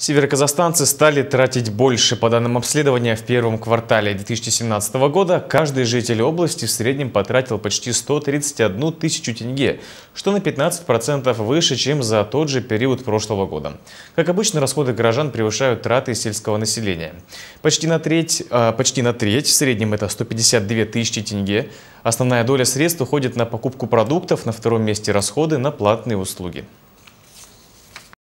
Североказахстанцы стали тратить больше. По данным обследования, в первом квартале 2017 года каждый житель области в среднем потратил почти 131 тысячу тенге, что на 15% выше, чем за тот же период прошлого года. Как обычно, расходы горожан превышают траты сельского населения. Почти на треть, а, почти на треть в среднем это 152 тысячи тенге. Основная доля средств уходит на покупку продуктов, на втором месте расходы на платные услуги.